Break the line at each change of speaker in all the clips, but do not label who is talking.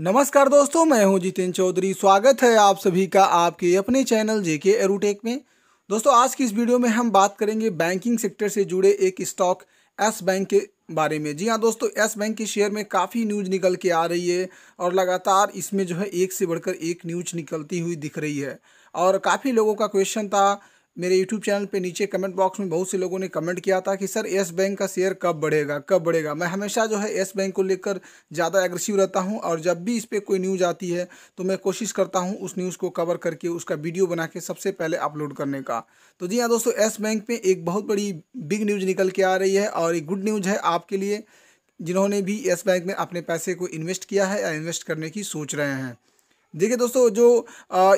नमस्कार दोस्तों मैं हूं जितिन चौधरी स्वागत है आप सभी का आपके अपने चैनल जेके एरोटेक में दोस्तों आज की इस वीडियो में हम बात करेंगे बैंकिंग सेक्टर से जुड़े एक स्टॉक एस बैंक के बारे में जी हाँ दोस्तों एस बैंक के शेयर में काफ़ी न्यूज निकल के आ रही है और लगातार इसमें जो है एक से बढ़कर एक न्यूज निकलती हुई दिख रही है और काफ़ी लोगों का क्वेश्चन था मेरे यूट्यूब चैनल पे नीचे कमेंट बॉक्स में बहुत से लोगों ने कमेंट किया था कि सर येस बैंक का शेयर कब बढ़ेगा कब बढ़ेगा मैं हमेशा जो है येस बैंक को लेकर ज़्यादा एग्रेसिव रहता हूँ और जब भी इस पर कोई न्यूज़ आती है तो मैं कोशिश करता हूँ उस न्यूज़ को कवर करके उसका वीडियो बना के सबसे पहले अपलोड करने का तो जी हाँ दोस्तों येस बैंक में एक बहुत बड़ी बिग न्यूज़ निकल के आ रही है और एक गुड न्यूज़ है आपके लिए जिन्होंने भी येस बैंक में अपने पैसे को इन्वेस्ट किया है या इन्वेस्ट करने की सोच रहे हैं देखिए दोस्तों जो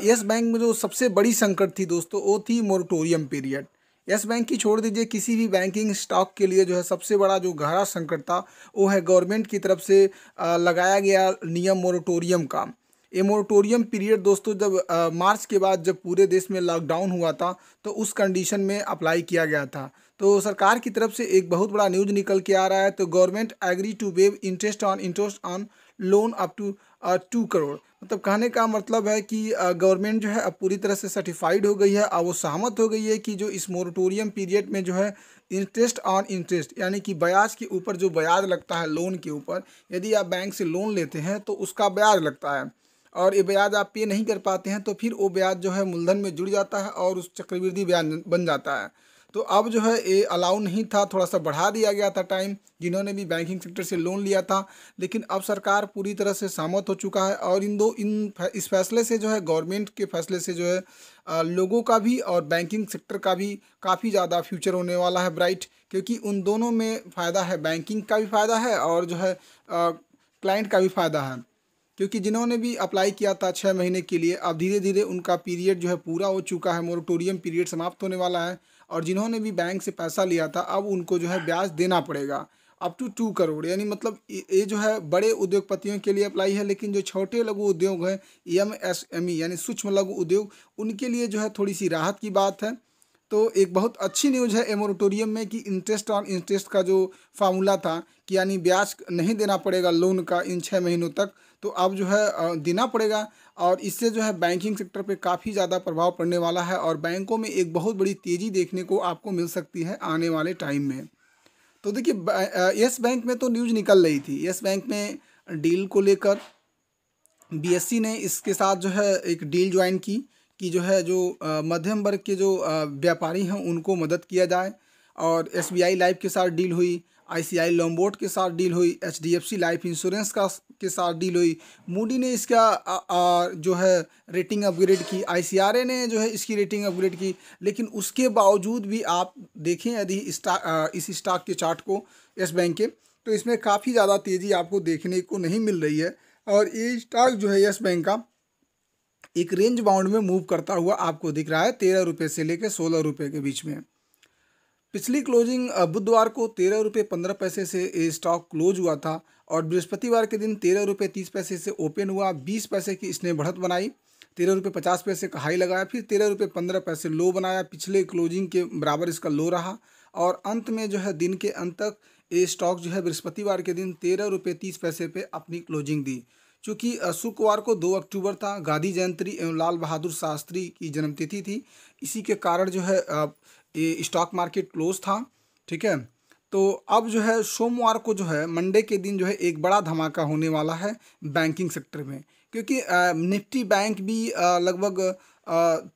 यस बैंक में जो सबसे बड़ी संकट थी दोस्तों वो थी मोरटोरियम पीरियड यस बैंक की छोड़ दीजिए किसी भी बैंकिंग स्टॉक के लिए जो है सबसे बड़ा जो गहरा संकट था वो है गवर्नमेंट की तरफ से लगाया गया नियम मोरटोरियम का ये मोरटोरियम पीरियड दोस्तों जब आ, मार्च के बाद जब पूरे देश में लॉकडाउन हुआ था तो उस कंडीशन में अप्लाई किया गया था तो सरकार की तरफ से एक बहुत बड़ा न्यूज निकल के आ रहा है तो government agree to waive interest on interest on loan up to two crore मतलब कहने का मतलब है कि गवर्नमेंट जो है अब पूरी तरह से सर्टिफाइड हो गई है अब वो सहमत हो गई है कि जो इस मोरटोरियम पीरियड में जो है इंटरेस्ट ऑन इंटरेस्ट यानी कि ब्याज के ऊपर जो ब्याज लगता है लोन के ऊपर यदि आप बैंक से लोन लेते हैं तो उसका ब्याज लगता है और ये ब्याज आप पे नहीं कर पाते हैं तो फिर वो ब्याज जो है मूलधन में जुड़ जाता है और उस चक्रवृद्धि ब्याज बन जाता है तो अब जो है ये अलाउ नहीं था थोड़ा सा बढ़ा दिया गया था टाइम जिन्होंने भी बैंकिंग सेक्टर से लोन लिया था लेकिन अब सरकार पूरी तरह से सहमत हो चुका है और इन दो इन इस फैसले से जो है गवर्नमेंट के फैसले से जो है लोगों का भी और बैंकिंग सेक्टर का भी काफ़ी ज़्यादा फ्यूचर होने वाला है ब्राइट क्योंकि उन दोनों में फ़ायदा है बैंकिंग का भी फ़ायदा है और जो है क्लाइंट का भी फ़ायदा है क्योंकि जिन्होंने भी अप्लाई किया था छः महीने के लिए अब धीरे धीरे उनका पीरियड जो है पूरा हो चुका है मोरटोरियम पीरियड समाप्त होने वाला है और जिन्होंने भी बैंक से पैसा लिया था अब उनको जो है ब्याज देना पड़ेगा अप टू टू करोड़ यानी मतलब ये जो है बड़े उद्योगपतियों के लिए अप्लाई है लेकिन जो छोटे लघु उद्योग हैं एम एस एम ई यानी सूक्ष्म लघु उद्योग उनके लिए जो है थोड़ी सी राहत की बात है तो एक बहुत अच्छी न्यूज़ है एमोरेटोरियम में कि इंटरेस्ट ऑन इंटरेस्ट का जो फार्मूला था कि यानी ब्याज नहीं देना पड़ेगा लोन का इन छः महीनों तक तो अब जो है देना पड़ेगा और इससे जो है बैंकिंग सेक्टर पे काफ़ी ज़्यादा प्रभाव पड़ने वाला है और बैंकों में एक बहुत बड़ी तेज़ी देखने को आपको मिल सकती है आने वाले टाइम में तो देखिए येस बैंक में तो न्यूज़ निकल रही थी येस बैंक में डील को लेकर बी e ने इसके साथ जो है एक डील ज्वाइन की कि जो है जो मध्यम वर्ग के जो व्यापारी हैं उनको मदद किया जाए और एस बी आई लाइफ के साथ डील हुई आई सी आई लॉम्बोर्ड के साथ डील हुई H D F C Life Insurance का के साथ डील हुई मूडी ने इसका आ, आ, जो है रेटिंग अपग्रेड की आई सी आर ए ने जो है इसकी रेटिंग अपग्रेड की लेकिन उसके बावजूद भी आप देखें यदि इस स्टॉक के चार्ट को येस बैंक के तो इसमें काफ़ी ज़्यादा तेज़ी आपको देखने को नहीं मिल रही है और ये स्टॉक जो है येस बैंक का एक रेंज बाउंड में मूव करता हुआ आपको दिख रहा है तेरह रुपये से लेकर सोलह रुपये के बीच में पिछली क्लोजिंग बुधवार को तेरह रुपये पंद्रह पैसे से स्टॉक क्लोज हुआ था और बृहस्पतिवार के दिन तेरह रुपये तीस पैसे से ओपन हुआ बीस पैसे की इसने बढ़त बनाई तेरह रुपये पचास पैसे का हाई लगाया फिर तेरह रुपये पंद्रह पैसे लो बनाया पिछले क्लोजिंग के बराबर इसका लो रहा और अंत में जो है दिन के अंत तक ये स्टॉक जो है बृहस्पतिवार के दिन तेरह रुपये तीस पैसे पे अपनी क्लोजिंग दी चूँकि शुक्रवार को दो अक्टूबर था गांधी जयंती एवं लाल बहादुर शास्त्री की जन्मतिथि थी इसी के कारण जो है ये स्टॉक मार्केट क्लोज था ठीक है तो अब जो है सोमवार को जो है मंडे के दिन जो है एक बड़ा धमाका होने वाला है बैंकिंग सेक्टर में क्योंकि निफ्टी बैंक भी लगभग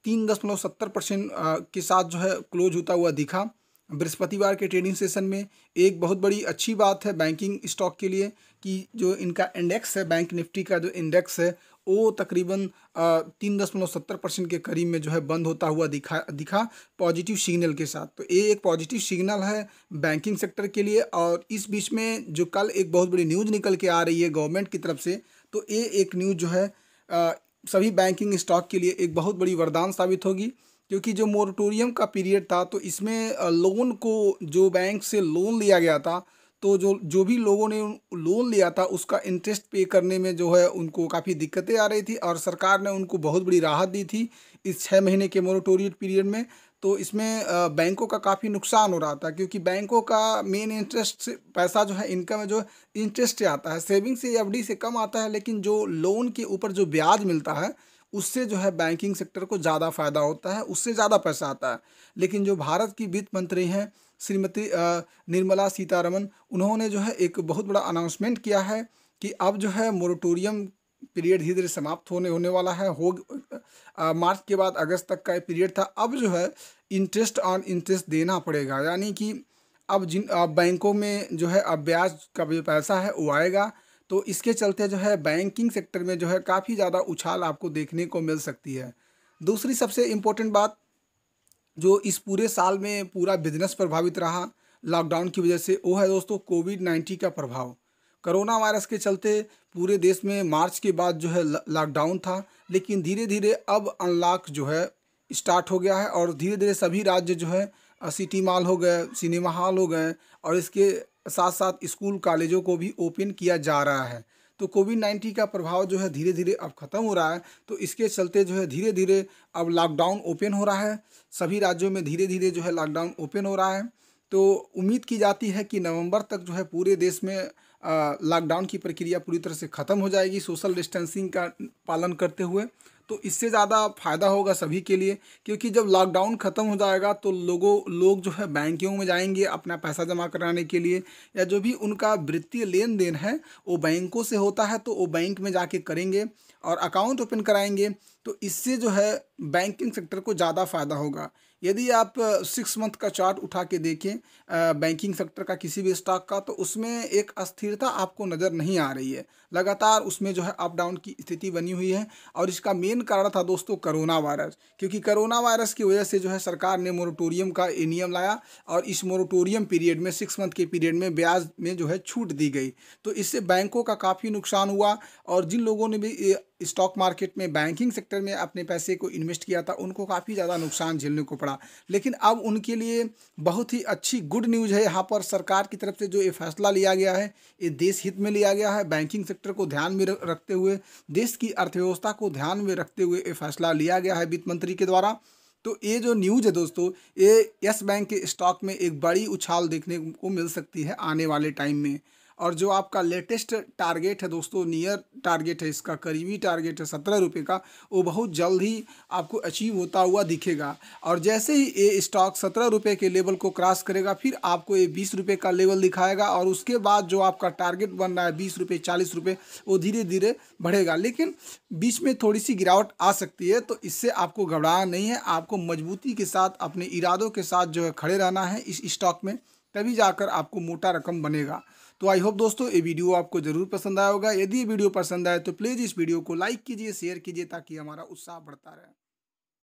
तीन दशमलव सत्तर परसेंट के साथ जो है क्लोज होता हुआ दिखा बृहस्पतिवार के ट्रेडिंग सेशन में एक बहुत बड़ी अच्छी बात है बैंकिंग स्टॉक के लिए कि जो इनका इंडेक्स है बैंक निफ्टी का जो इंडेक्स है वो तकरीबन तीन दशमलव सत्तर परसेंट के करीब में जो है बंद होता हुआ दिखा दिखा पॉजिटिव सिग्नल के साथ तो ये एक पॉजिटिव सिग्नल है बैंकिंग सेक्टर के लिए और इस बीच में जो कल एक बहुत बड़ी न्यूज़ निकल के आ रही है गवर्नमेंट की तरफ से तो ये एक न्यूज़ जो है आ, सभी बैंकिंग स्टॉक के लिए एक बहुत बड़ी वरदान साबित होगी क्योंकि जो मोरटोरियम का पीरियड था तो इसमें लोन को जो बैंक से लोन लिया गया था तो जो जो भी लोगों ने लोन लिया था उसका इंटरेस्ट पे करने में जो है उनको काफ़ी दिक्कतें आ रही थी और सरकार ने उनको बहुत बड़ी राहत दी थी इस छः महीने के मोरटोरियम पीरियड में तो इसमें बैंकों का काफ़ी नुकसान हो रहा था क्योंकि बैंकों का मेन इंटरेस्ट से पैसा जो है इनकम है जो इंटरेस्ट से आता है सेविंग से एफ से कम आता है लेकिन जो लोन के ऊपर जो ब्याज मिलता है उससे जो है बैंकिंग सेक्टर को ज़्यादा फायदा होता है उससे ज़्यादा पैसा आता है लेकिन जो भारत की वित्त मंत्री हैं श्रीमती निर्मला सीतारमन उन्होंने जो है एक बहुत बड़ा अनाउंसमेंट किया है कि अब जो है मोरटोरियम पीरियड धीरे धीरे समाप्त होने होने वाला है हो आ, मार्च के बाद अगस्त तक का पीरियड था अब जो है इंटरेस्ट ऑन इंटरेस्ट देना पड़ेगा यानी कि अब जिन बैंकों में जो है अब ब्याज का जो पैसा है वो आएगा तो इसके चलते जो है बैंकिंग सेक्टर में जो है काफ़ी ज़्यादा उछाल आपको देखने को मिल सकती है दूसरी सबसे इम्पोर्टेंट बात जो इस पूरे साल में पूरा बिजनेस प्रभावित रहा लॉकडाउन की वजह से वो है दोस्तों कोविड नाइन्टीन का प्रभाव कोरोना वायरस के चलते पूरे देश में मार्च के बाद जो है लॉकडाउन था लेकिन धीरे धीरे अब अनलॉक जो है स्टार्ट हो गया है और धीरे धीरे सभी राज्य जो है सिटी मॉल हो गए सिनेमा हॉल हो गए और इसके साथ साथ स्कूल कॉलेजों को भी ओपन किया जा रहा है तो कोविड नाइन्टीन का प्रभाव जो है धीरे धीरे अब ख़त्म हो रहा है तो इसके चलते जो है धीरे धीरे अब लॉकडाउन ओपन हो रहा है सभी राज्यों में धीरे धीरे जो है लॉकडाउन ओपन हो रहा है तो उम्मीद की जाती है कि नवंबर तक जो है पूरे देश में लॉकडाउन की प्रक्रिया पूरी तरह से ख़त्म हो जाएगी सोशल डिस्टेंसिंग का पालन करते हुए तो इससे ज़्यादा फ़ायदा होगा सभी के लिए क्योंकि जब लॉकडाउन ख़त्म हो जाएगा तो लोगों लोग जो है बैंकों में जाएंगे अपना पैसा जमा कराने के लिए या जो भी उनका वित्तीय लेन देन है वो बैंकों से होता है तो वो बैंक में जाके करेंगे और अकाउंट ओपन कराएंगे तो इससे जो है बैंकिंग सेक्टर को ज़्यादा फ़ायदा होगा यदि आप सिक्स मंथ का चार्ट उठा के देखें बैंकिंग सेक्टर का किसी भी स्टॉक का तो उसमें एक अस्थिरता आपको नज़र नहीं आ रही है लगातार उसमें जो है अप डाउन की स्थिति बनी हुई है और इसका मेन कारण था दोस्तों करोना वायरस क्योंकि करोना वायरस की वजह से जो है सरकार ने मोरिटोरियम का नियम लाया और इस मोरिटोरियम पीरियड में सिक्स मंथ के पीरियड में ब्याज में जो है छूट दी गई तो इससे बैंकों का काफ़ी नुकसान हुआ और जिन लोगों ने भी स्टॉक मार्केट में बैंकिंग सेक्टर में अपने पैसे को इन्वेस्ट किया था उनको काफ़ी ज़्यादा नुकसान झेलने को पड़ा लेकिन अब उनके लिए बहुत ही अच्छी गुड न्यूज़ है यहाँ पर सरकार की तरफ से जो ये फैसला लिया गया है ये देश हित में लिया गया है बैंकिंग सेक्टर को ध्यान में रखते हुए देश की अर्थव्यवस्था को ध्यान में रखते हुए ये फैसला लिया गया है वित्त मंत्री के द्वारा तो ये जो न्यूज है दोस्तों ये यस बैंक के स्टॉक में एक बड़ी उछाल देखने को मिल सकती है आने वाले टाइम में और जो आपका लेटेस्ट टारगेट है दोस्तों नियर टारगेट है इसका करीबी टारगेट है सत्रह रुपये का वो बहुत जल्द ही आपको अचीव होता हुआ दिखेगा और जैसे ही ये स्टॉक सत्रह रुपये के लेवल को क्रॉस करेगा फिर आपको ये बीस रुपये का लेवल दिखाएगा और उसके बाद जो आपका टारगेट बन रहा है बीस रुपये चालीस रुपये वो धीरे धीरे बढ़ेगा लेकिन बीच में थोड़ी सी गिरावट आ सकती है तो इससे आपको घबराना नहीं है आपको मजबूती के साथ अपने इरादों के साथ जो है खड़े रहना है इस स्टॉक में तभी जाकर आपको मोटा रकम बनेगा तो आई होप दोस्तों ये वीडियो आपको ज़रूर पसंद आया होगा यदि ये वीडियो पसंद आए तो प्लीज़ इस वीडियो को लाइक कीजिए शेयर कीजिए ताकि हमारा उत्साह बढ़ता रहे